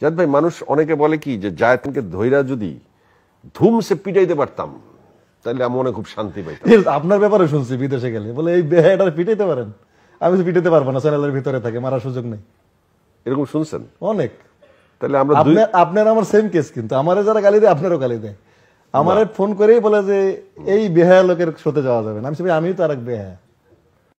জাত ভাই মানুষ অনেকে বলে কি যে জায়তকে ধৈরা যদি ধুম সে পিটাইতে পারতাম তাহলে আমি মনে খুব শান্তি পাইতাম আপনার ব্যাপারে শুনছি বিদেশে গেলে বলে এই বেহাটার পিটাইতে পারেন আমি তো পিটাইতে পারবো না চ্যানেলের ভিতরে থাকে মারার সুযোগ নেই এরকম শুনছেন অনেক তাহলে আমরা আপনার আমার সেম কেস কিন্তু আমারে যারা গালি দেয় আপনারও গালি দেয় আমারে ফোন করেই বলে যে এই বেহায়া লোকের সাথে যাওয়া যাবে না আমি আমিও তো আর এক বেহায়া